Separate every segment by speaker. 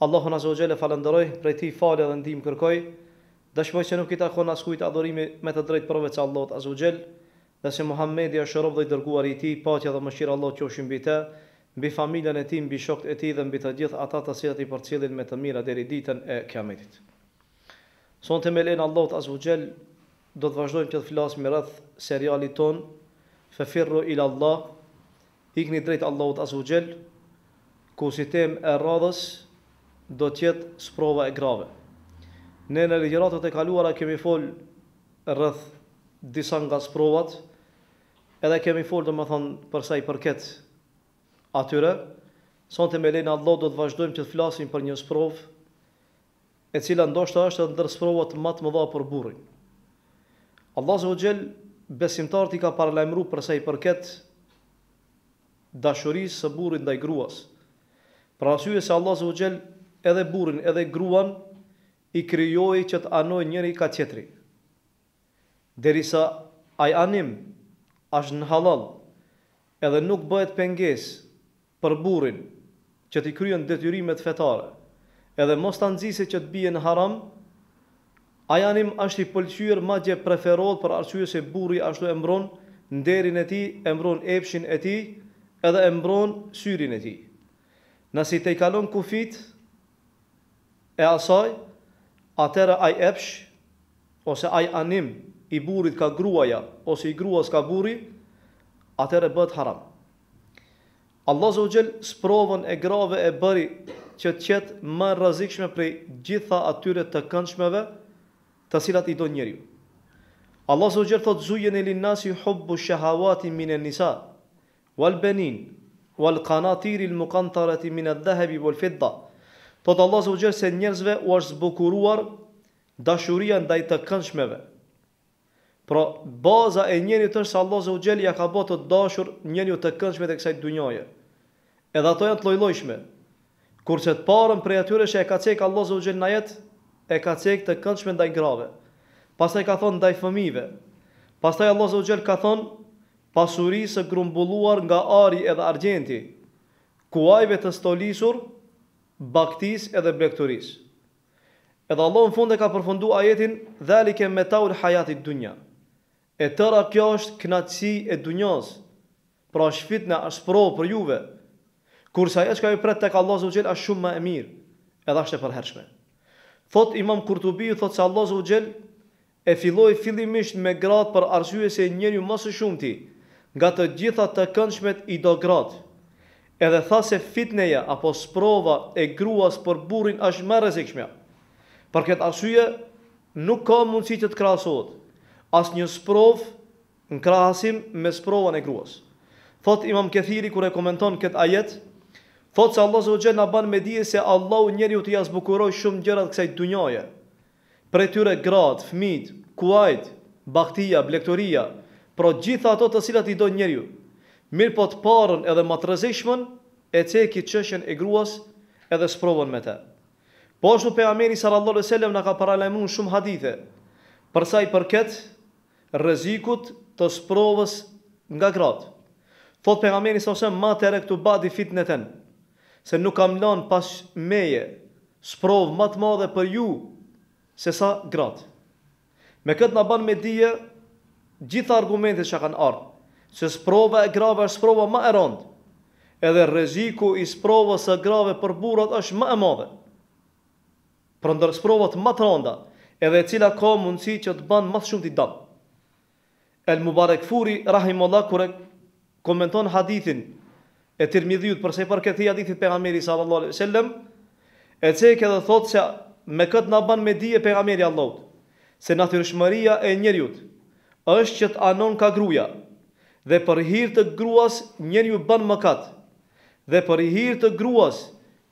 Speaker 1: Allahun Azza wa falenderoj, prej ti falë dhe ndihmë kërkoj. Dëshmoj se nuk i takon askujt adhurimi me të drejtë përveç Allahut Azza dhe se Muhammedi është rob dhe i dërguar i tij, paqja dhe mëshira e Allahut qofshin mbi të, mbi familjen e tij, mbi shokët e tij dhe mbi të gjithë ata të cilët i përcjellin me të mira deri ditën e Kiametit. Sonte me lehen Allahut Azza do të vazhdojmë që të flasim rreth serialit ton Fefirru ila Allah, ikni drejt Allahut Azza ku si e radhës, do të jetë sprova e grave. Ne në ligjëratët e kaluara kemi fol rreth disa nga sprovat, edhe kemi fol të më thonë përsa i përket atyre, sonte me lejnë Allah do të vazhdojmë që të flasim për një sprov, e cila ndoshta është ndër sprovat më të mëdha për burrin. Allah zë gjel, besimtarët i ka paralajmru përsa i përket dashurisë së burrit ndaj gruas. Pra asyje se Allah zë gjelë edhe burin, edhe gruan, i kryoj që të anoj njëri ka qetri. Derisa aj anim, ashtë në halal, edhe nuk bëhet penges për burin, që t'i kryen detyrimet fetare, edhe mos të nëzise që t'bije në haram, aj anim ashtë i pëlqyër ma gje preferot për arqyë se buri ashtu e mbron, në derin e ti, e mbron epshin e ti, edhe e mbron syrin e ti. Nësi te kalon kufitë, e asaj, atëra ai epsh ose ai anim i burrit ka gruaja ose i gruas ka burri, atëra bëhet haram. Allahu subhanahu wa taala sprovon e grave e bëri që të qetë më rrezikshme për gjitha atyre të këndshmeve, të cilat i don njeriu. Allahu subhanahu wa thotë zujen el nasi hubbu shahawati min nisa wal banin wal qanatir al muqantara min al dhahab wal fidda. Thot Allah zë gjërë se njerëzve u është zbukuruar dashuria ndaj të këndshmeve. Pra, baza e njeri të është se Allah zë gjërë ja ka bo të dashur njeri të këndshme të kësajt dunjoje. Edhe ato janë të lojlojshme. Kurse të parën prej atyre që e ka cek Allah zë gjërë na jetë, e ka cek të këndshme ndaj grave. Pastaj ka thonë ndaj fëmive. Pastaj Allah zë gjërë ka thonë pasurisë grumbulluar nga ari edhe argjenti. Kuajve të stolisur, baktis edhe blekturis. Edhe Allah në fund e ka përfundu ajetin, dhalike me taur hajatit dunja. E tëra kjo është knatësi e dunjas, pra është fitne, është pro për juve. Kursa e që ka i pret të ka Allah zëvgjel, është shumë më e mirë, edhe është e përhershme. Thot imam Kurtubi, thot se Allah zëvgjel, e filloj fillimisht me gratë për arsye se njëri mësë shumë ti, nga të gjitha të këndshmet i do gratë, edhe tha se fitneja apo sprova e gruas për burin është më rezikshme. Për këtë arsye nuk ka mundësi të, të krahasohet as një sprov në krahasim me sprovën e gruas. Thot Imam Kethiri kur e komenton kët ajet, thot se Allahu xhallahu na ban me dije se Allahu njeriu t'i bukuroj shumë gjërat kësaj dhunjaje. Për tyre grat, fëmijë, kuajt, bagtia, blektoria, pro gjitha ato të cilat i do njeriu, mirë po të parën edhe ma të rëzishmën, e cekit qëshën e gruas edhe sprovën me te. Po ashtu për Ameri sallallahu alaihi sallam në ka paralajmun shumë hadithe, përsa i përket rëzikut të sprovës nga gratë. Thot për Ameri sallallahu sallam ma të ere këtu badi tenë, se nuk kam lanë pas meje sprovë ma të madhe për ju se sa gratë. Me këtë në banë me dhije, gjitha argumentet që kanë ardhë, Se sprova e grave është sprova ma e rëndë. Edhe reziku i sprova së grave për burat është ma e madhe. Për ndër sprova të ma të rënda, edhe cila ka mundësi që të banë ma shumë të i El Mubarek Furi, Rahim Allah, kure komenton hadithin e tirmidhjut, përse për këtë i hadithit për Ameri sallallahu alai sallam, e cek edhe thotë që me këtë në banë me dije për Ameri Allahut, se natyrshmëria e njerjut, është që të anon ka gruja, dhe për hir të gruas njeriu bën mëkat dhe për hir të gruas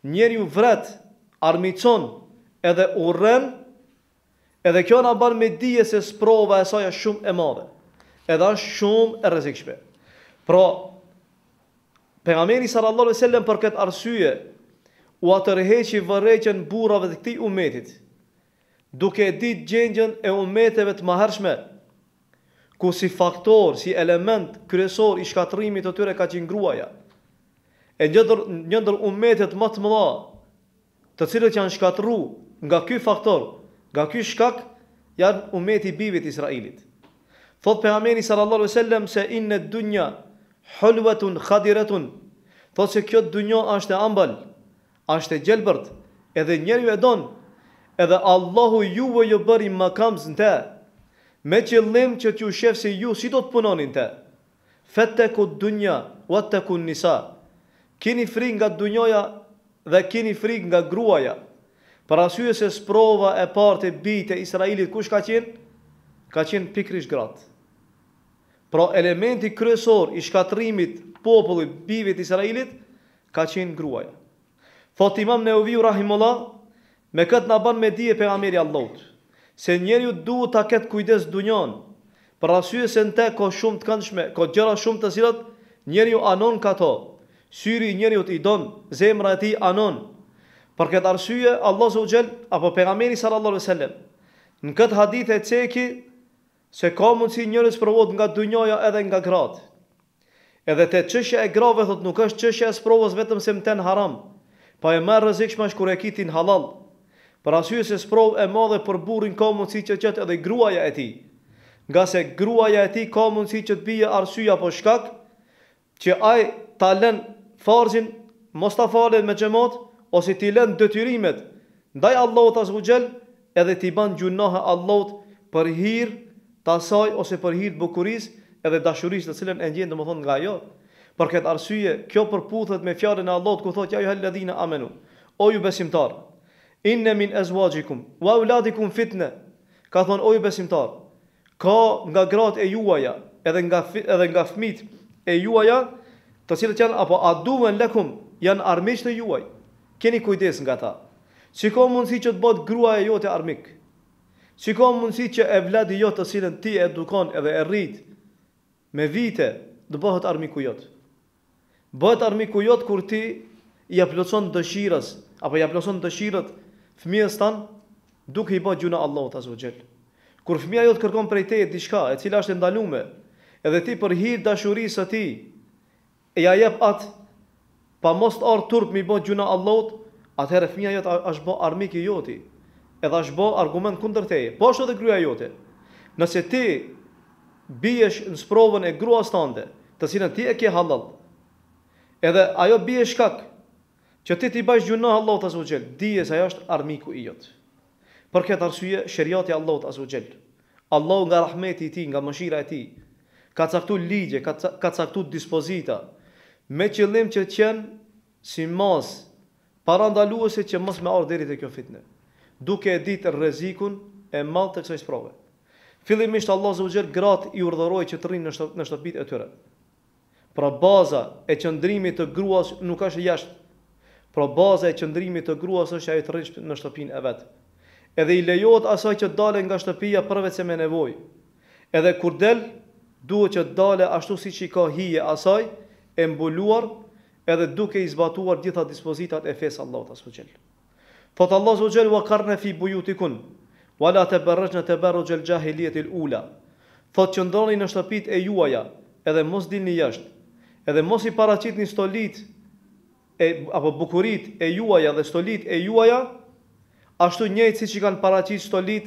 Speaker 1: njeriu vret armicon edhe urren edhe kjo na bën me dije se sprova e saj është shumë e madhe edhe është shumë e rrezikshme Pra, pejgamberi sallallahu alaihi wasallam për këtë arsye u atërheqi vërreqen burrave të këtij umetit duke ditë gjendjen e umeteve të mahershme ku si faktor, si element kryesor i shkatrimit të tyre ka qenë gruaja. E njëndër, njëndër umetet më të mëdha, të cilët janë shkatru nga ky faktor, nga ky shkak, janë umeti bivit Israelit. Thot për Ameni sallallahu e sellem se inë në dunja, hëllëvetun, khadiretun, thot se kjo dunja është e ambal, është e gjelbërt, edhe njerë e donë, edhe Allahu juve jo bëri më kamës në te, me qëllim që t'ju shef se ju si do të punonin te. Fet te ku dunja, wat te ku nisa. Kini fri nga dunjoja dhe kini fri nga gruaja. Për asyje se sprova e partë e bitë e Israelit, kush ka qenë? Ka qenë pikrish gratë. Pra elementi kryesor i shkatrimit popullit bivit Israelit, ka qenë gruaja. Thot imam Neuviu Rahimullah, me këtë në banë me dije për Ameri Allotë se njeri ju duhet ta ketë kujdes dunjon, për asyje se në te ko shumë të këndshme, ko gjëra shumë të zilat, njeri ju anon ka to, syri njeri ju të idon, zemra e ti anon, për këtë arsyje, Allah zë u gjel, apo pegameri sallallahu alai sallam, në këtë hadith e ceki, se ka mundësi njerës provot nga dunjoja edhe nga gratë, edhe te qëshja e grave, thot nuk është qëshja e sprovës vetëm se më ten haram, pa e merë rëzikshma shkure kitin halalë, për asyje se sprov e madhe për burrin ka mundësi që qëtë edhe gruaja e tij. Nga se gruaja e tij ka mundësi që të bije arsye apo shkak që ai ta lën farzin mos ta falet me xhamat ose ti lën detyrimet ndaj Allahut azhu xhel edhe ti ban Gjunoha Allahut për hirë të asaj ose për të bukurisë edhe dashurisë të cilën e më thonë nga ajo. Për këtë arsye, kjo përputhet me fjalën e Allahut ku thotë ja ju helladhina amenu. O ju besimtarë, inne min ezuajikum, wa ladikum fitne, ka thonë oj besimtar, ka nga grat e juaja, edhe nga, edhe nga fmit e juaja, të cilët janë, apo a në lekum, janë armisht e juaj, keni kujdes nga ta, si ka mundësi që të bëtë grua e jote armik, si ka mundësi që e vladi jote të cilën ti edukon edhe e rrit, me vite, dë bëhet armiku jote, bëhet armiku jote kur ti, i aplëson dëshirës, apo i aplëson dëshirët fëmijës tanë duke i bë gjuna Allahut azza wa Kur fëmia jot kërkon prej teje diçka e cila është e ndaluar, edhe ti për hir dashurisë së tij e ja jep atë pa mos të ardhur turp mi bë gjuna Allahut, atëherë fëmia jot është bë armik i joti, edhe është bë argument kundër teje. Po ashtu edhe gruaja jote. Nëse ti biesh në sprovën e gruas tande, të cilën ti e ke hallall, edhe ajo bie shkak Që ti ti bash gjuna Allahu azza wajel, dije se ai është armiku i jot. Për këtë arsye, sheria e Allahut azza wajel, Allahu nga rahmeti i tij, nga mëshira e tij, ka caktuar ligje, ka caktu caktuar dispozita me qëllim që të qenë si mos para që mos me ardhë deri kjo fitnë. Duke e ditë rrezikun e madh të kësaj sprove. Fillimisht Allahu azza wajel gratë i urdhëroi që të rrinë në shtëpitë e tyre. Pra baza e qëndrimit të gruas nuk është jashtë Pro baza e qëndrimit të gruas është ajo të rrinë në shtëpinë e vet. Edhe i lejohet asaj që dalë nga shtëpia për se me nevojë. Edhe kur del, duhet që dalë ashtu si që i ka hije asaj, e mbuluar edhe duke i zbatuar gjitha dispozitat e fesë Allah të së gjellë. Thotë Allah së gjellë, wa karne fi bujutikun, wa la te bërëq në te bërë gjahë i lietil ula. Thotë që ndoni në shtëpit e juaja, edhe mos dilni jashtë, edhe mos i paraqitni një stolit e, apo bukurit e juaja dhe stolit e juaja, ashtu njëjtë si që kanë paracit stolit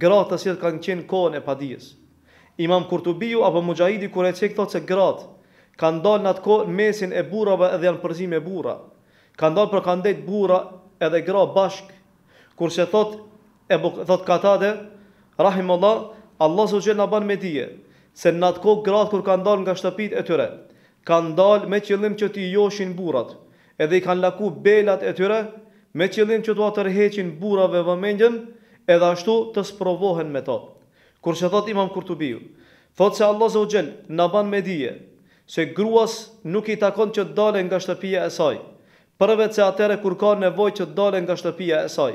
Speaker 1: gratë të si të kanë qenë kohën e padijës. Imam Kurtubiu apo Mujahidi kërë e qekë thotë se gratë kanë dalë në atë kohë mesin e burave edhe janë përzim e bura. Kanë dalë për kanë detë bura edhe gra bashkë. Kur se thotë e buk, thot katate, rahim Allah, Allah së gjithë në banë me dije, se në atë kohë gratë kur kanë dalë nga shtëpit e tyre, kanë dalë me qëllim që t'i joshin burat, edhe i kanë laku belat e tyre me qëllim që tu të rheqin burave vëmendjen edhe ashtu të sprovohen me to. Kur që thot imam Kurtubiu, thot se Allah zë u gjenë në ban me dije, se gruas nuk i takon që të dalen nga shtëpia e saj, përvec se atere kur ka nevoj që të dalen nga shtëpia e saj,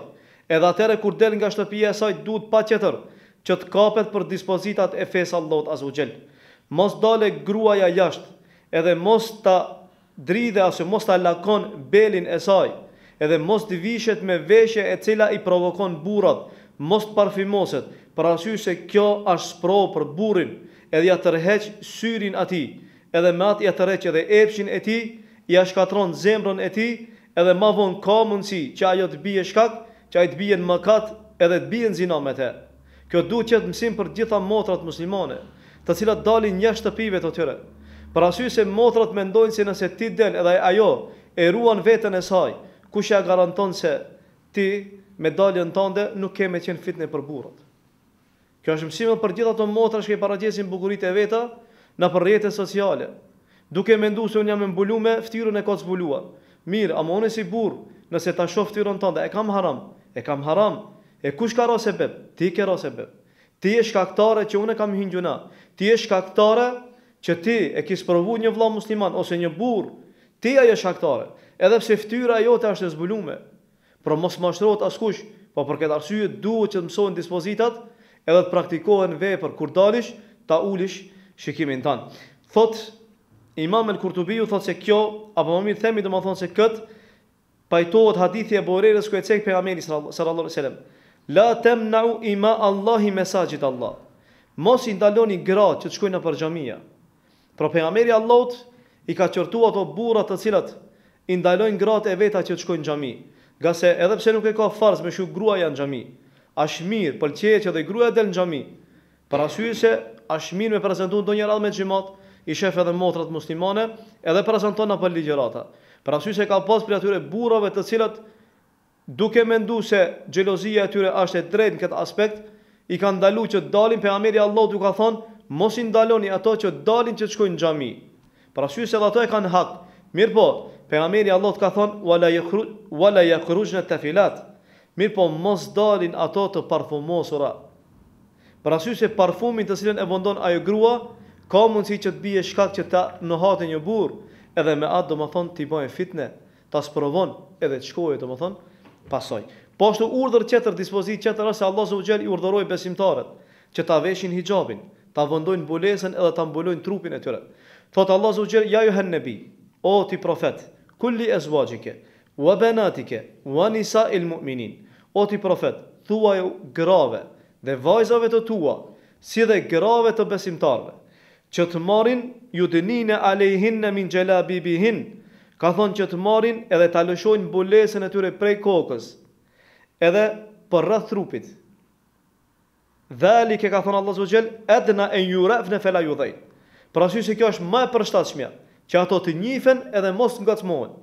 Speaker 1: edhe atere kur del nga shtëpia e saj, duhet pa qëtër që të kapet për dispozitat e fesë Allah të u gjenë. Mos dale gruaja jashtë, edhe mos ta dridhe asë mos të lakon belin e saj, edhe mos të vishet me veshje e cila i provokon burat, mos të parfimoset, për asy se kjo është spro për burin, edhe ja tërheq syrin ati, edhe me atë ja tërheq edhe epshin e ti, ja shkatron zemrën e ti, edhe ma von ka mundësi që ajo të bije shkak që ajo të bije në mëkat, edhe të bije në zina me te. Kjo du që të mësim për gjitha motrat muslimane të cilat dalin një shtëpive të tyre. Për asy se motrat mendojnë se nëse ti del edhe ajo e ruan vetën e saj, kush ja garanton se ti me daljen tënde nuk ke me qenë fitne për burrat. Kjo është mësimi për gjitha të motra që i paraqesin bukuritë e veta në rrjete sociale. Duke menduar se unë jam mbulu me ftyrën e kot zbuluar. Mirë, amone si burr, nëse ta shof ftyrën tënde, e kam haram, e kam haram. E kush ka rase beb? Ti ke rase beb. Ti je shkaktare që unë kam hyngjuna. Ti je shkaktare që ti e ke sprovuar një vëlla musliman ose një burr, ti a është shaktore. Edhe pse fytyra jote është e zbulume, por mos mashtrohet askush, po për këtë arsye duhet që të mësojnë dispozitat, edhe të praktikohen veprat kur dalish ta ulish shikimin tan. Thot Imam al-Kurtubi u thot se kjo apo më themi domethënë se kët pajtohet hadithi e Borerës ku e cek pejgamberi sallallahu alaihi wasallam. La temnau ima Allahi mesajid Allah. Mos i ndaloni gratë që të shkojnë nëpër xhamia. Pra Ameri Allahut i ka qërtu ato burra të cilat i ndajlojnë gratë e veta që të shkojnë në xhami. Gase edhe pse nuk e ka farz me shu gruaja në xhami, Ashmir, mirë, që dhe gruaja del në xhami. Për arsye se mirë me prezantuar ndonjë radhë me xhimat, i shef edhe motrat muslimane, edhe prezanton apo ligjërata. Për arsye se ka pas për atyre burrave të cilat duke mendu se xhelozia e tyre është e drejtë në këtë aspekt, i kanë ndalu që dalin pejgamberi Allahu duke thonë mos i ndaloni ato që dalin që të shkojnë në xhami. Pra syu se ato e kanë hak. Mirpo, pejgamberi Allah ka thonë wala yakhru wala yakhrujna tafilat. Mirpo, mos dalin ato të parfumosura. Pra syu se parfumin të cilën e vendon ajo grua ka mundësi që të bie shkak që ta në një burr, edhe me atë do të thonë ti bën fitne, ta sprovon edhe të shkojë do thonë pasoj. Po ashtu urdhër tjetër dispozit tjetër se Allah subhanahu wa taala i urdhëroi besimtarët që ta veshin hijabin ta vendojnë bulesën edhe ta mbulojnë trupin e tyre. Thot Allahu subhanahu ja yuhan nabi, o ti profet, kulli azwajike wa banatike wa nisa il mu'minin. O ti profet, thuaj grave dhe vajzave të tua, si dhe grave të besimtarve, që të marrin yudnin alehin min jalabibihin. Ka thonë që të marrin edhe ta lëshojnë bulesën e tyre prej kokës, edhe për rreth trupit, ke ka thonë Allah Zogjel, edna e njurev në fela ju dhejnë. Pra sy se kjo është ma e përshtashmja, që ato të njifen edhe mos nga të mojnë.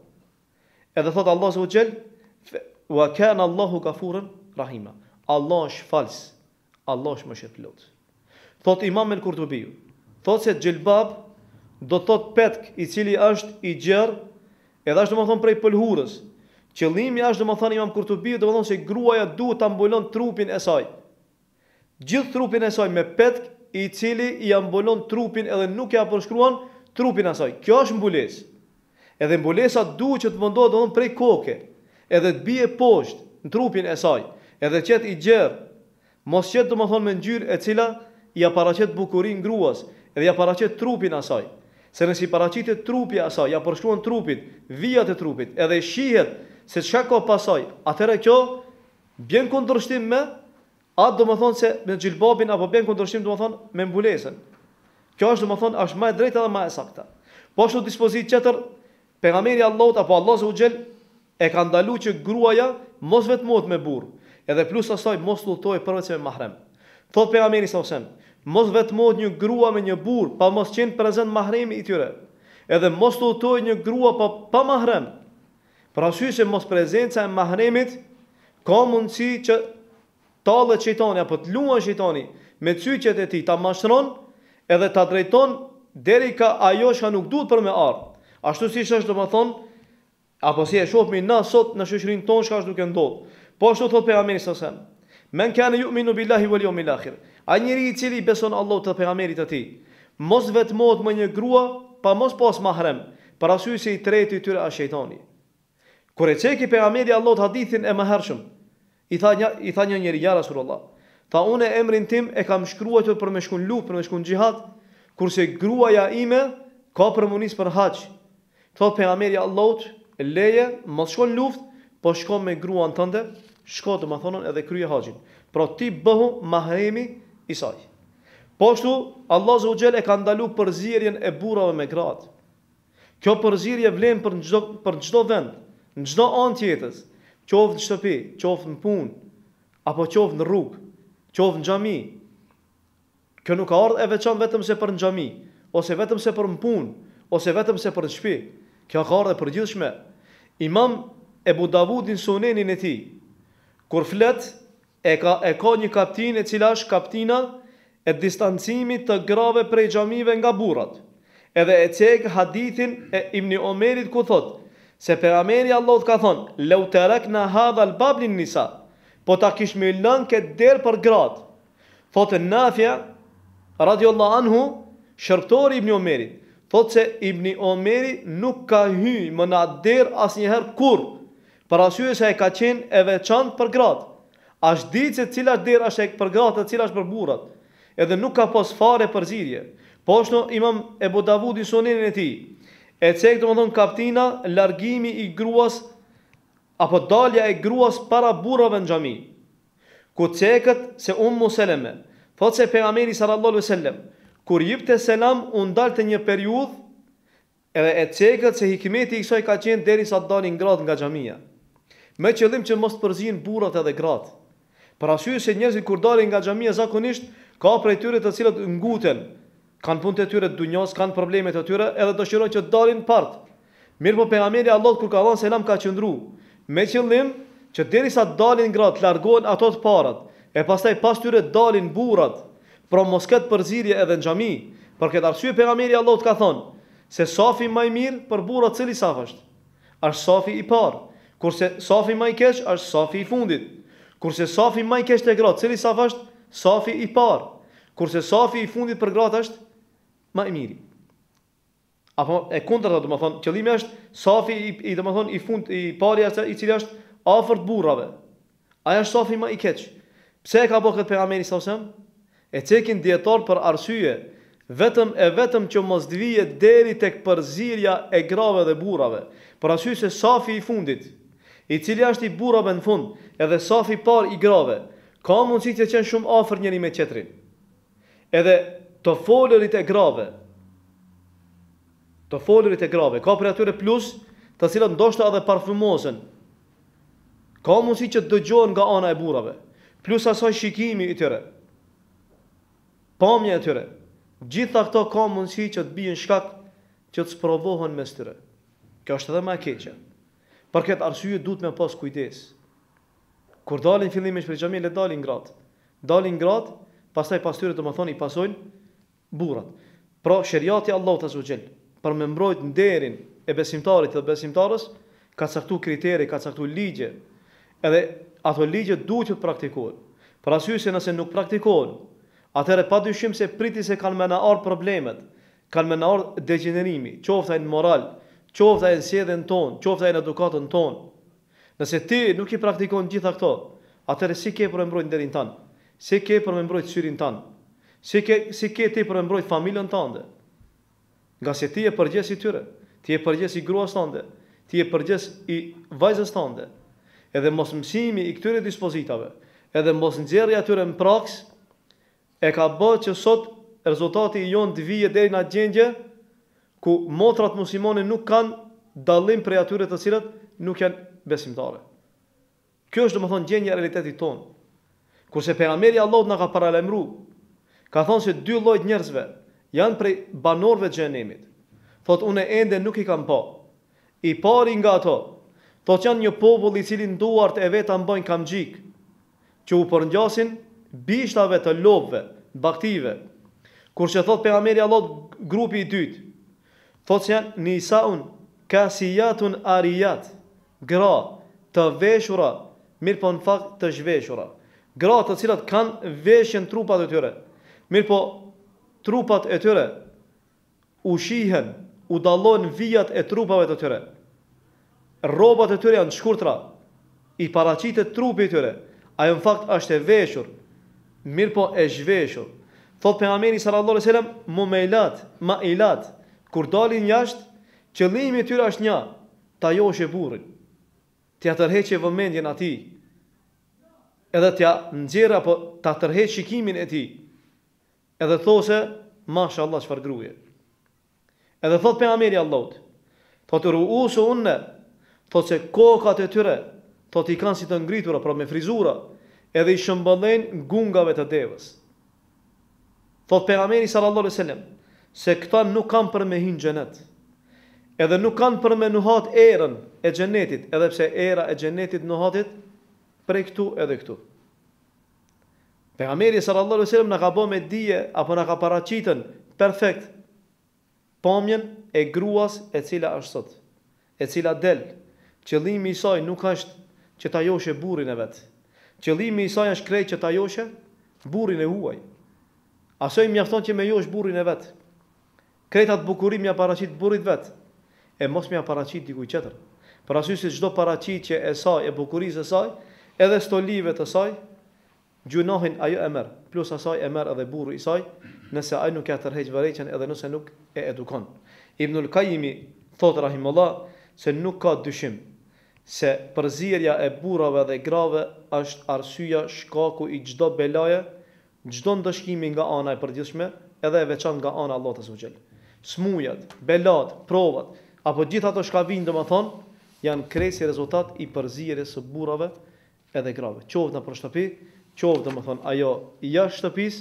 Speaker 1: Edhe thotë Allah Zogjel, wa kena Allahu ka furën rahima. Allah është falsë, Allah është më shetë lotë Thotë imam el Kurtubiju, thotë se gjelbab do thotë petk i cili është i gjerë, edhe është do më thonë prej pëlhurës. Qëllimi është do më thonë imam Kurtubiu do më thonë se gruaja duhet të ambullon trupin e sajtë gjithë trupin e saj me petk i cili i ambolon trupin edhe nuk e apërshkruan trupin e saj. Kjo është mbules. Edhe mbulesa duhet që të mëndohet dhe prej koke, edhe të bie poshtë në trupin e saj, edhe qëtë i gjerë, mos qëtë të më thonë me njërë e cila i aparacet bukurin gruas, edhe i aparacet trupin e saj. Se nësi paracitet trupi e saj, i apërshkruan trupit, vijat e trupit, edhe shihet se qëka ka pasaj, atëre kjo, bjen kundërshtim me, Atë do më thonë se me gjilbabin apo bjen këndërshim do më thonë me mbulesen. Kjo është do më thonë është ma e drejta dhe ma e sakta. Po është në dispozit qëtër, përgameri Allahot apo Allah se u gjel, e ka ndalu që gruaja mos vetë mod me burë, edhe plus asaj mos lutoj përveç me mahrem. Thot përgameri sa usen, mos vetë mod një grua me një burë, pa mos qenë prezent mahremi i tyre, edhe mos lutoj një grua pa, pa mahrem, pra syse mos prezenca e mahremit, ka mundësi që tallet çejtoni apo të luan shejtani me cyqet e tij, ta mashtron edhe ta drejton deri ka ajo që nuk duhet për me ardh. Ashtu siç është domethën apo si e shohmi na sot në shoqërinë tonë çka është duke ndodhur. Po ashtu thot pejgamberi sa sem. Men kanë yu'minu billahi wal yawmil akhir. A njëri i cili beson Allahut të pejgamberit të tij, mos vetmohet me një grua, pa mos pas mahrem, para arsye se i tretë i tyre është shejtani. Kur e çeki pejgamberi Allahut hadithin e mëhershëm, I tha një, i tha një njëri, ja Rasulullah, ta une emrin tim e kam shkrua të për me shkun lupë, për me shkun gjihad, kurse grua ja ime, ka përmunis për haç. Thot për Ameri Allot, leje, më shkon luft, po shkon me grua në tënde, shkun të më thonon edhe krye haqin. Pro ti bëhu mahremi isaj. Po shtu, Allah Zogjel e ka ndalu përzirjen e burave me gratë. Kjo përzirje vlen për në gjdo, për në gjdo vend, në gjdo anë tjetës qoftë në shtëpi, qoftë në punë, apo qoftë në rrugë, qoftë në xhami. Kjo nuk ka ardhur e veçan vetëm se për në xhami, ose vetëm se për në punë, ose vetëm se për në shtëpi. Kjo ka ardhur e përgjithshme. Imam Ebu Davudin sunenin e tij. Kur flet, e ka e ka një kaptin e cila është kaptina e distancimit të grave prej xhamive nga burrat. Edhe e cek hadithin e Ibn Omerit ku thotë: Se për Ameri Allah të ka thonë, le tarakna hadha al në hadha lë bablin po të kishë me lënë kët der për gratë. Thotë në nafja, radio anhu, shërptori ibn Omeri, thotë se ibn Omeri nuk ka hyjë më në atë derë njëherë kur, për asyë se e ka qenë e veçantë për gratë. A ditë se cilë ashtë derë ashtë e për gratë dhe cilë ashtë për burrat. edhe nuk ka pos fare për Po është në imam e Budavudin sonin e ti, E cek të më thonë kaptina, largimi i gruas, apo dalja e gruas para burave në gjami. Ku cekët se unë museleme, thot se për Ameri sallallahu alai sallam, kur jip të selam, unë dalë të një periudh, edhe e cekët se hikmeti i kësoj ka qenë deri sa të dalë në gratë nga gjamia. Me qëllim që mos të burrat burat edhe gratë. Për asyë se njerëzit kur dalë nga gjamia zakonisht, ka prej tyre të cilët nguten, kanë punët e tyre të dunjos, kanë problemet e tyre, edhe të shirojnë që dalin partë. Mirë po pejgamberi allot, kur ka se selam ka qëndru me qëllim që derisa sa dalin gratë, largohen ato të parat, e pastaj pas tyre dalin burrat, pra mosket këtë përzirje edhe në xhami, për këtë arsye pejgamberi allot ka thonë, se safi më i mirë për burat, cili saf është. Është safi i parë, kurse safi më i keq është safi i fundit. Kurse safi më i keq te gratë, cili saf është? Safi i parë. Kurse safi i fundit për gratë është më i miri. Apo e kundërta do të thonë, qëllimi është safi i, i do të thonë i fund i parë i cili është afër të burrave. Ai është safi më i keq. Pse e ka bërë këtë pejgamberi sa sem? E cekin dietor për arsye, vetëm e vetëm që mos dvije deri tek përzirja e grave dhe burrave. Për arsye se safi i fundit, i cili është i burrave në fund, edhe safi i parë i grave, ka mundësi të qenë shumë afër njëri me tjetrin. Edhe të folërit e grave. Të folërit e grave. Ka për atyre plus të cilët ndoshta edhe parfumosen. Ka mundësi që të dëgjohen nga ana e burrave. Plus asaj shikimi i tyre. Pamja e tyre. Gjitha këto ka mundësi që të bijnë shkak që të sprovohen mes tyre. Kjo është edhe më e keqja. Për këtë arsye duhet me pas kujdes. Kur dalin fillimisht për xhamin, le dalin gratë. Dalin gratë, pastaj pas tyre do të më pasojnë burat. Pra shëriati Allah të xhel për me mbrojt nderin e besimtarit dhe besimtarës, ka caktu kriteri, ka caktu ligje, edhe ato ligje du të praktikohen. Pra sy se nëse nuk praktikohen, atër e pa dyshim se priti se kanë me në ardh problemet, kanë me në ardh degenerimi, qofta e në moral, qofta e në sjelljen tonë, qoftë qofta e në edukatën tonë. Nëse ti nuk i praktikon gjitha këto, atër e si ke për me mbrojt nderin derin tanë, si ke për me mbrojt syrin tanë, Si ke si ke ti për të mbrojtë tënde? Nga se ti e përgjes i tyre, ti e përgjes i gruas tënde, ti e përgjes i vajzës tënde. Edhe mos mësimi i këtyre dispozitave, edhe mos nxjerrja e tyre në praks e ka bërë që sot rezultati i jon të vijë deri në gjendje ku motrat muslimane nuk kanë dallim prej atyre të cilët nuk janë besimtare. Kjo është domethënë gjendja e realitetit ton. Kurse pejgamberi Allahu na ka paralajmëruar Ka thonë që dy lojt njerëzve janë prej banorve gjenimit. Thotë une ende nuk i kam pa. I pari nga to, thotë që janë një povull i cilin duart e vetë ambojnë kam gjikë, që u përndjasin bishtave të lobve, baktive. Kur që thotë pejgamberi hamerja grupi i dytë, thotë që janë një saun kasi jatun arijat, gra të veshura, mirë po në fakt të zhveshura, gra të cilat kanë veshën trupat e tyre, Mirë po, trupat e tyre u shihen, u dalon vijat e trupave të tyre. Robat e tyre janë shkurtra, i paracitet trupi tyre, ajo në fakt është e veshur, mirë po e shveshur. Thot për Ameni sallallahu alaihi sallam, mu me ilat, ma ilat, kur dalin jashtë, qëllimi i tyre është një, ta josh e burin, të ja tërheqe vëmendjen ati, edhe të ja nxjera, po të tërheqe shikimin e ti, edhe those, masha Allah, shfar gruje. Edhe thot për Amiri Allahut, thot rru usë unë, thot se kokat e tyre, thot i kanë si të ngritura, pra me frizura, edhe i shëmbëllen gungave të devës. Thot për Amiri sallallahu alai sallam, se këta nuk kanë për me hinë gjenet, edhe nuk kanë për me nuhat erën e gjenetit, edhe pse era e gjenetit nuhatit, prej këtu edhe këtu. Pejgamberi sallallahu alaihi wasallam na ka bë me dije apo na ka paraqitën perfekt pamjen e gruas e cila është sot, e cila del. Qëllimi i saj nuk është që ta joshë burrin e vet. Qëllimi i saj është krejt që ta joshë burrin e huaj. Asoj mjafton që me josh burrin e vet. Krejt atë bukurim ja paraqit burrit vet e mos mja paraqit dikuj qëtër. Për asysi qdo çdo që e saj, e bukurisë e saj, edhe stolive të saj, gjunahin ajo e merë, plus asaj e merë edhe buru isaj, nëse ajo nuk e tërheq vareqen edhe nëse nuk e edukon. Ibnul Kajimi thot Rahimullah se nuk ka dyshim se përzirja e burave dhe grave është arsyja shkaku i gjdo belaje, gjdo ndëshkimi nga ana e përgjithshme edhe e veçan nga ana Allah të suqel. Smujat, belat, provat, apo gjithë ato shka vinë dhe më thonë, janë kresi rezultat i përzirje së burave edhe grave. Qovët në për qovë dhe më thonë ajo jashtë shtëpis,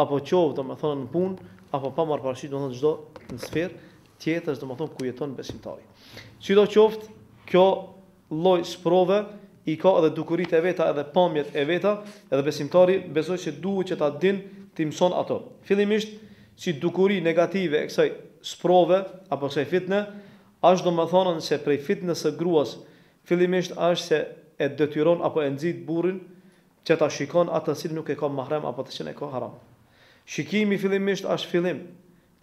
Speaker 1: apo qovë dhe më thonë në punë, apo pa marë parashit dhe më thonë në sferë tjetër dhe më thonë ku jeton besimtari. Si qoftë, kjo lloj sprove i ka edhe dukurit e veta edhe pamjet e veta edhe besimtari besoj që duhet që ta din t'imson ato. Filimisht, si dukuri negative e kësaj sprove apo kësaj fitne, ashtë do më thonë se prej fitnes së gruas, filimisht ashtë se e detyron apo e nxit burrin që ta shikon atë cilë nuk e ka mahrem apo të qenë e ka haram. Shikimi fillimisht është fillim,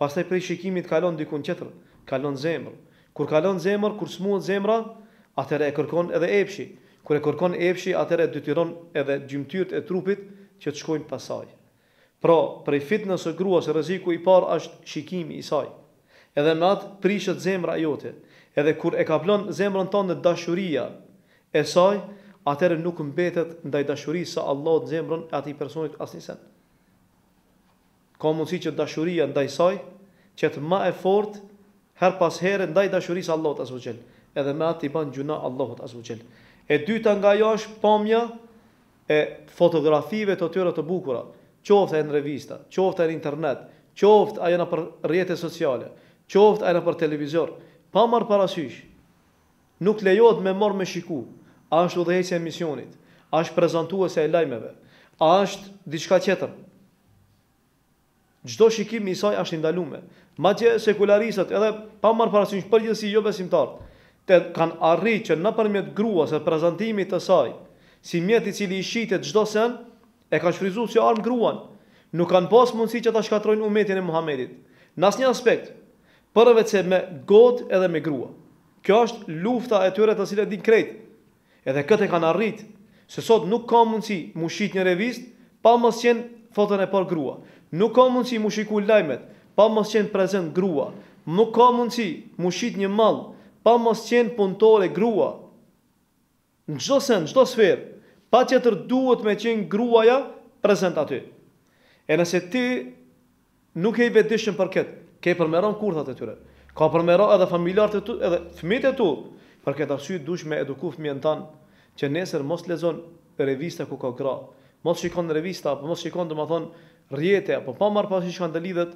Speaker 1: pastaj prej shikimit kalon dikun tjetër, kalon zemër. Kur kalon zemër, kur smuhet zemra, atëherë e kërkon edhe epshi. Kur e kërkon epshi, atëherë e detyron edhe gjymtyrët e trupit që të shkojnë pas saj. Pra, prej fitnes së gruas rreziku i parë është shikimi i saj. Edhe në atë prishet zemra jote. Edhe kur e kaplon zemrën tonë dashuria e saj, atëherë nuk mbetet ndaj dashurisë së Allahut zemrën e atij personit asnjësen. Ka mundësi që dashuria ndaj saj që të më e fort her pas herë ndaj dashurisë së Allahut azhajal, edhe me atë i bën gjuna Allahut azhajal. E dyta nga ajo është pamja e fotografive të tjera të bukura, qoftë e në revista, qoftë e në internet, qoftë ajo në për sociale, qoftë ajo në për televizor, pa marë parasysh, nuk lejot me marr me shiku, A është udhëheqja e misionit? A është prezantuesja e lajmeve? A është diçka tjetër? Çdo shikim i saj është i ndaluar. Madje sekularistët edhe pa marrë parasysh përgjithësi jo besimtar, të kanë arritur që nëpërmjet gruas së prezantimit të saj, si mjet i cili i shitet çdo sen, e kanë shfrytzuar si armë gruan. Nuk kanë pas mundësi që ta shkatrojnë umetin e Muhamedit. Në asnjë aspekt, përveç se me god edhe me grua. Kjo është lufta e tyre të cilët din krejt. Edhe këtë e kanë arrit, se sot nuk ka mundësi mu shqit një revist, pa mos qenë fotën e par grua. Nuk ka mundësi mu shiku lajmet, pa mos qenë prezent grua. Nuk ka mundësi mu shqit një mall, pa mos qenë punëtore grua. Në çdo sen, në gjdo sferë, pa tjetër duhet me qenë gruaja prezent aty. E nëse ti nuk e i vetëdishën për këtë, ke i përmeron kurthat e tyre. Ka përmeron edhe familjarët e tu, edhe fëmijët e tu, Për këtë arsye duhet me edukuf mjen tan që nesër mos lexon revista ku ka gra, mos shikon revista apo mos shikon domethën rrjete apo pa marr pasi çka ndalidhet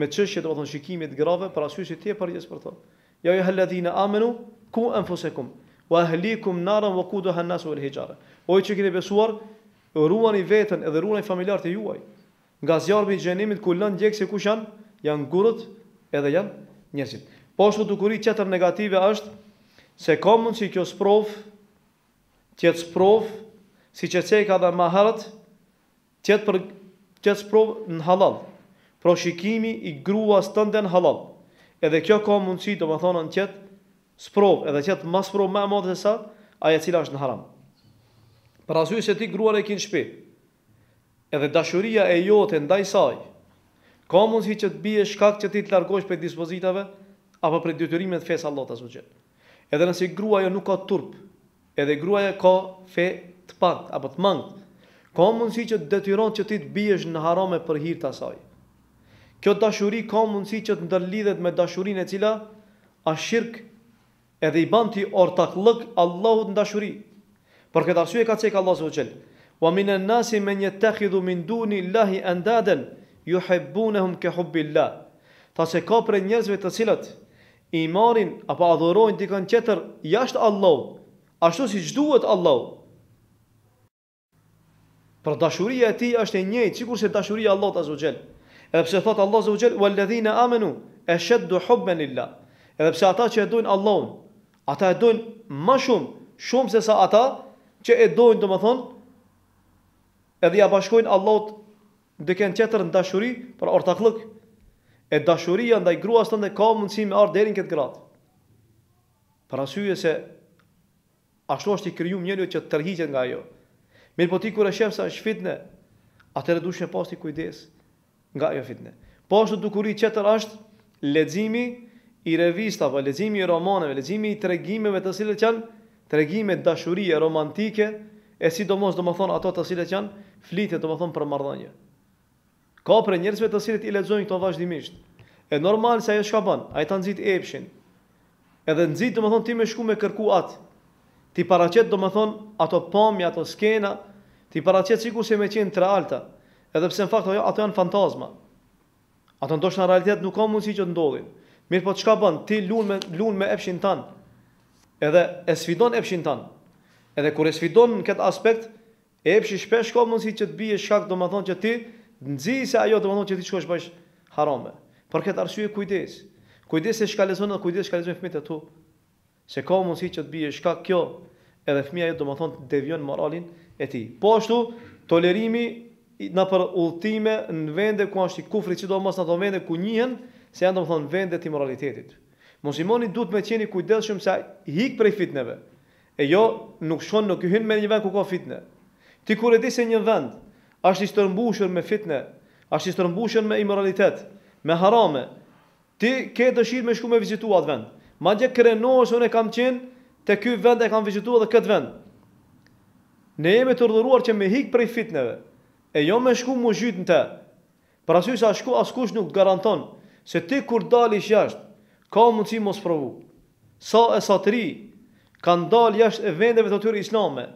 Speaker 1: me çështje domethën shikimi të grave për arsye të tjera e përgjigj për to. Ja ju halladhina amanu ku anfusakum wa ahlikum naran wa quduha an-nas wal hijara. O ju që keni besuar, ruani veten edhe ruani familjarët e juaj nga zjarmi i xhenimit ku lën djegse kush janë, janë gurët edhe janë njerëzit. Po ashtu dukuri tjetër negative është se ka mund që kjo sprov, tjetë sprov, si që cej ka dhe maherët, tjetë, për, tjetë sprov në halal, pro shikimi i grua së në halal. Edhe kjo ka mundësi, do më thonë, në tjetë sprov, edhe tjetë mas sprov me dhe sa, aje cila është në haram. Për asuj se ti gruar e kinë shpi, edhe dashuria e jote ndaj saj, ka mundësi që të bie shkak që ti të largosh për dispozitave, apo për detyrimet fesë Allah të zë gjithë edhe nëse gruaja nuk ka turp, edhe gruaja ka fe të pak apo të mangët, ka mundësi që të detyron që ti të biesh në harame për hir të asaj. Kjo dashuri ka mundësi që të ndërlidhet me dashurin e cila a shirk edhe i ban ti ortak lëk Allahut në dashuri. Për këtë e ka cek Allah së vëqelë. Wa min nasi me një min duni lahi endaden, ju hebbunehum ke hubbi Allah. Ta se ka për njerëzve të cilët, i marin apo adhurojnë kanë tjetër jashtë Allah, ashtu si duhet Allah. për dashuria e ti është e njëjtë, qikur se dashuria Allah të azogjel. Edhe pse thotë Allah azu xhel wal ladhina amanu ashaddu hubban lillah. Edhe pse ata që e dojnë Allahun, ata e dojnë më shumë, shumë se sa ata që e dojnë, domethën, edhe ja bashkojnë Allahut dhe kanë tjetër në dashuri për ortaklëk e dashuria ndaj gruas tonë ka mundësi me ardë deri në këtë gradë. Për arsye se ashtu është i krijuar njeriu që tërhiqet nga ajo. Mirpo ti kur e shef sa është fitne, atëherë duhet të pasi kujdes nga ajo fitne. Po ashtu dukuri çetër është leximi i revistave, po leximi i romaneve, leximi i tregimeve të cilat janë tregime dashurie romantike, e sidomos domethën ato të cilat janë flitje domethën për marrëdhënie. Ka për njerëzve të cilët i lexojnë këto vazhdimisht. E normal se ajo çka bën, ai ta nxit epshin. Edhe nxit domethënë ti me shku me kërku atë. Ti paraqet domethënë ato pamje, ato skena, ti paraqet sikur se me qenë të alta. Edhe pse në fakt ajo ato janë fantazma. Ato ndoshta në realitet nuk ka mundësi që të ndodhin. Mirë po çka bën? Ti lun me lun me epshin tan. Edhe e sfidon epshin tan. Edhe kur e sfidon në këtë aspekt, epshi shpesh ka mundësi që të bie shkak domethënë që ti nxjisi ajo të mundon që ti shkosh bash harame Por këtë arsye kujdes. Kujdes se shkalëson, kujdes shkalëson fëmijët e tu. Se ka mundësi që të bije shkak kjo, edhe fëmia jo domethën devion moralin e tij. Po ashtu tolerimi na për udhtime në vende ku është i kufrit, çdo mos në ato vende ku njihen se janë domethën vende të moralitetit. Muslimani duhet të mëqeni kujdesshëm sa hik prej fitneve. E jo nuk shon nuk hyn me një vend ku ka fitne. Ti kur e di se një vend, është i stërmbushur me fitne, është i stërmbushur me imoralitet, me harame. Ti ke dëshirë me shku me vizitu atë vend. Ma dje krenohë unë e kam qenë të ky vend e kam vizitu dhe këtë vend. Ne jemi të rëdhuruar që me hikë prej fitneve, e jo me shku mu zhytë në te. Për asy sa shku askush nuk garanton se ti kur dalish jashtë, ka mundësi mos provu. Sa e sa tëri, kanë dalë jashtë e vendeve të tyre islame,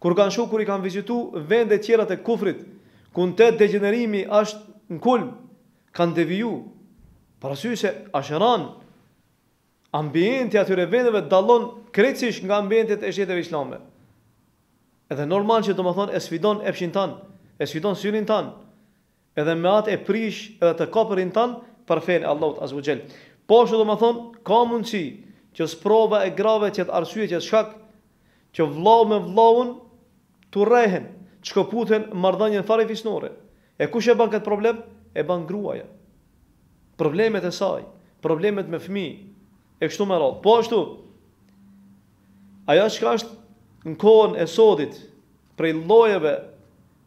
Speaker 1: kur kanë shohur kur i kanë vizitu vende tjera të kufrit, ku të degenerimi është në kulm, kanë deviju. Para sy se Asheran ambienti atyre vendeve dallon krejtësisht nga ambientet e shteteve islame. Edhe normal që do të thonë e sfidon epshin tan, e sfidon syrin tan. Edhe me atë e prish edhe të kopërin tan për fen Allahut azza xel. Po ashtu do thonë ka mundësi që sprova e grave që të arsye që shkak që vllau me vllauun Tu rehen, që këputen mardhanjën fare fisnore. E kush e ban këtë problem? E ban gruaja. Problemet e saj, problemet me fmi, e kështu me radhë. Po ashtu, aja që ka është në kohën e sodit, prej lojeve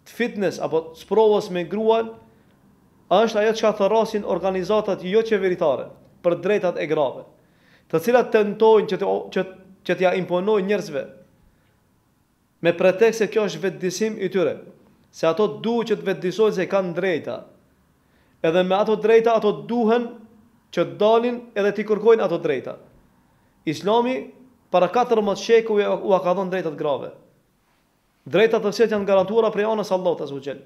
Speaker 1: të fitness apo të sprovës me gruan, është aja që ka organizatat jo qeveritare për drejtat e grave, të cilat tentojnë që të, që, që t'ja imponojnë njerëzve me pretekst se kjo është vetëdijsim i tyre, se ato duhet që të vetëdijsojnë se kanë drejta. Edhe me ato drejta ato duhen që të dalin edhe ti kërkojnë ato drejta. Islami para katër më shekuj u ka dhënë drejta të grave. Drejta të cilat janë garantuara prej anës Allahut azza wajel.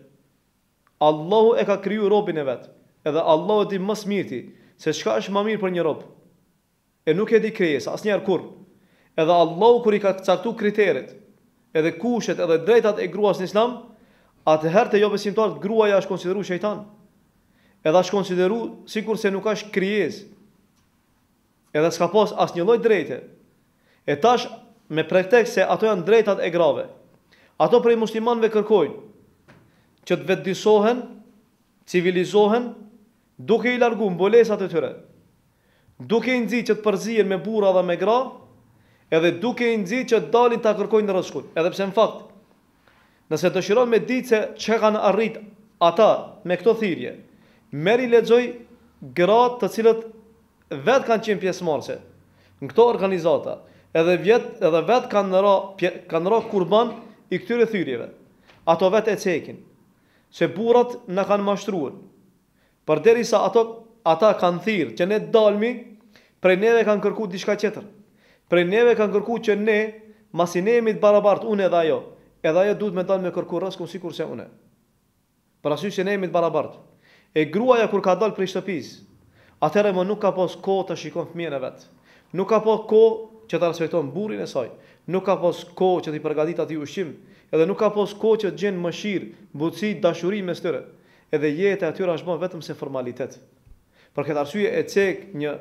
Speaker 1: Allahu e ka kriju robin e vet, edhe Allahu di më së miri se çka është më mirë për një rob. E nuk e di krijesa asnjëherë kur. Edhe Allahu kur i ka caktuar kriteret, edhe kushet edhe drejtat e gruas në islam, atëherë të jo besimtarët gruaja është konsideru shejtan. Edhe është konsideru sikur se nuk është krijes. Edhe s'ka pas asnjë lloj drejte. E tash me prektek se ato janë drejtat e grave. Ato prej muslimanëve kërkojnë që të vetëdijsohen, civilizohen, duke i largu mbolesat e tyre. Duke i nxitë që të përzihen me burra dhe me gra, edhe duke i nxit që dalin ta kërkojnë rrezikun, edhe pse në fakt nëse dëshiron me ditë se çka kanë arrit ata me këto thirrje, merr i lexoj gratë të cilët vetë kanë qenë pjesëmarrëse në këto organizata, edhe vet edhe vet kanë ndërë kanë ndërë kurban i këtyre thyrjeve. Ato vetë e cekin se burrat na kanë mashtruar. Por derisa ato ata kanë thirr që ne dalmi prej neve kanë kërku diçka tjetër. Prej neve kanë kërku që ne, mas i nejemi të barabart, une edhe ajo. Edhe ajo duhet me dalë me kërku rëskun si kur se une. Për asy që nejemi të barabart. E gruaja kur ka dalë prej shtëpis, atëre më nuk ka pos ko të shikon të mjene vetë. Nuk ka pos ko që të respekton burin e saj. Nuk ka pos ko që të i përgadit ati ushim. Edhe nuk ka pos ko që të gjenë mëshirë, mbutësi, dashuri me stëre. Edhe jetë e atyra është bon vetëm se formalitet. Për këtë arsye e cek një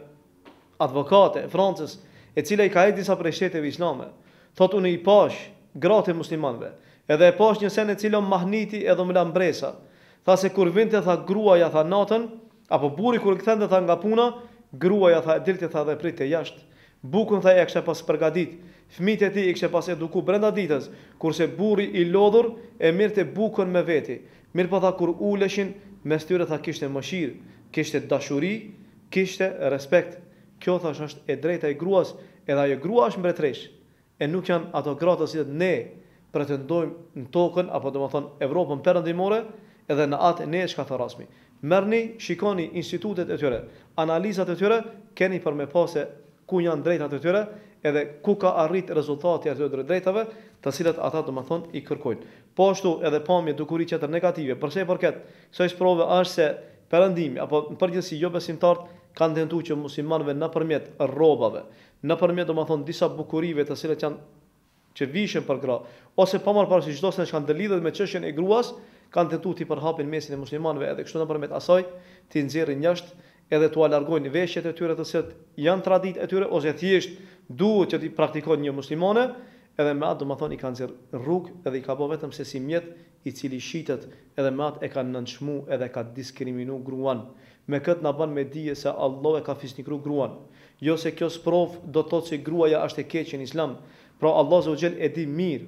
Speaker 1: advokate, francës, e cila i ka e disa prej shteteve islame. Thot unë i pash gratë e muslimanëve, edhe e pash një sen e cila mahniti edhe më lambresa. Tha se kur vinte tha gruaja tha natën, apo burri kur kthente tha nga puna, gruaja tha dilte tha dhe pritte jashtë. Bukun tha e kishte pas përgatit. Fëmijët e tij i kishte pas eduku brenda ditës, kurse burri i lodhur e merrte bukën me veti. Mirë po tha kur uleshin, mes tyre tha kishte mëshirë, kishte dashuri, kishte respekt. Kjo thash është e drejta e gruas, edhe ajo grua është mbretresh. E nuk janë ato gratë si të ne pretendojmë në tokën apo thonë, Evropën perëndimore, edhe në atë ne është ka thërasmi. Merrni, shikoni institutet e tyre, analizat e tyre, keni për me pasë ku janë drejtat e tyre, edhe ku ka arrit rezultati ato të drejtave, të cilat ata thonë i kërkojnë. Po ashtu edhe pamje dukuri çetë negative, përse i përket kësaj prove është se Perëndimi apo përgjithësi jo besimtarët kanë tentuar që muslimanve në rrobave, robave, në do më thonë disa bukurive të cilat janë që vishën për gra, ose pa marë parësi gjdo se në që kanë dëlidhet me qëshën e gruas, kanë tentuar të përhapin mesin e muslimanve edhe kështu në përmjet asaj, të i nëzirë njështë edhe tua alargojnë veshjet e tyre të cilat janë tradit e tyre, ose thjesht duhet që ti praktikon një muslimane, edhe me atë do më thonë i kanë nëzirë rrugë edhe i ka po vetëm se si mjetë i cili shitet edhe me atë e kanë nënçmu edhe ka diskriminu gruan Me këtë na bën me dije se Allah e ka fisnikru gruan. Jo se kjo sprov do të thotë se gruaja është e keqe në Islam. Pra Allah zot e di mirë,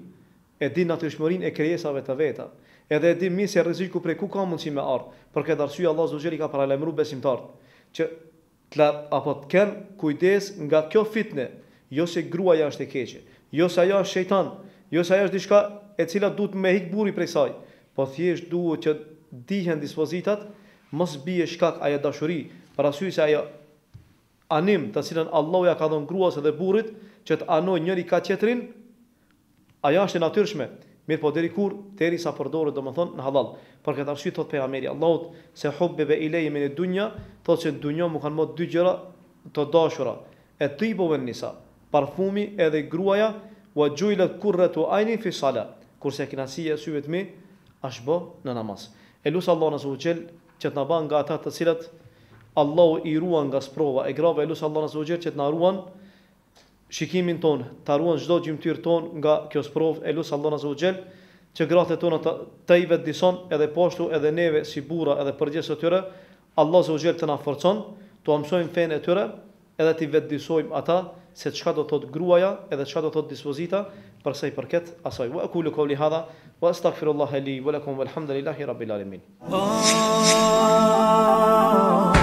Speaker 1: e di natyrshmërinë e krijesave të veta. Edhe e di mirë se rreziku prej ku ka mundësi me ardh. Për këtë arsye Allah zot i ka paralajmëruar besimtarët që të apo të kenë kujdes nga kjo fitne, jo se gruaja është e keqe, jo se ajo është shejtan, jo se ajo është diçka e cila duhet me hik burri prej saj, po thjesht duhet që dihen dispozitat mos bie shkak ajo dashuri, për arsye se ajo anim të cilën Allahu ja ka dhënë gruas edhe burrit që të anojë njëri ka çetrin, ajo është e natyrshme. Mirë po deri kur deri sa përdoret domethënë në halal. Për këtë arsye thot pejgamberi Allahut se hubbe be ilay min dunya thotë se dunya më kanë më dy gjëra të dashura, e tipove nisa, parfumi edhe gruaja, wa juila kurratu ayni fi salat. Kurse kinasia syve të mi, është në namaz. E Allah në zhu që të na nga ata të cilët Allahu i ruan nga sprova, e grave lutja Allahu na zgjojë që të na ruan shikimin ton, ta ruan çdo gjymtyr ton nga kjo sprovë e lutja Allahu na zgjojë që gratë të tonë të i dison, edhe poshtu, edhe neve, si bura, edhe përgjesë të tyre, Allah zë u të na forcon, të amësojmë fene të tyre, edhe ti vetë disojmë ata se çka do thotë gruaja edhe çka do thotë dispozita për sa i përket asaj. Wa qulu qawli hadha wa astaghfirullaha li wa lakum walhamdulillahi rabbil alamin. Oh.